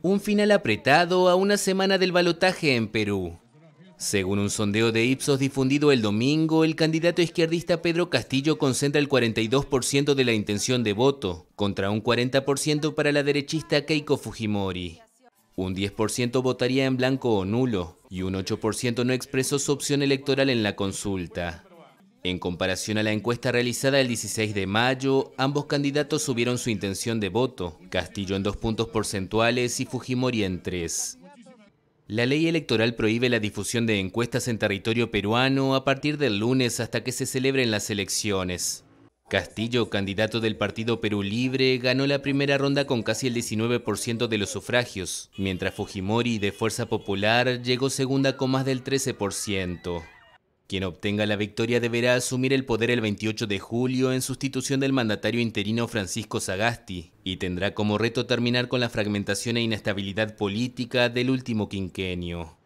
Un final apretado a una semana del balotaje en Perú. Según un sondeo de Ipsos difundido el domingo, el candidato izquierdista Pedro Castillo concentra el 42% de la intención de voto, contra un 40% para la derechista Keiko Fujimori. Un 10% votaría en blanco o nulo y un 8% no expresó su opción electoral en la consulta. En comparación a la encuesta realizada el 16 de mayo, ambos candidatos subieron su intención de voto, Castillo en dos puntos porcentuales y Fujimori en tres. La ley electoral prohíbe la difusión de encuestas en territorio peruano a partir del lunes hasta que se celebren las elecciones. Castillo, candidato del Partido Perú Libre, ganó la primera ronda con casi el 19% de los sufragios, mientras Fujimori de Fuerza Popular llegó segunda con más del 13%. Quien obtenga la victoria deberá asumir el poder el 28 de julio en sustitución del mandatario interino Francisco Sagasti y tendrá como reto terminar con la fragmentación e inestabilidad política del último quinquenio.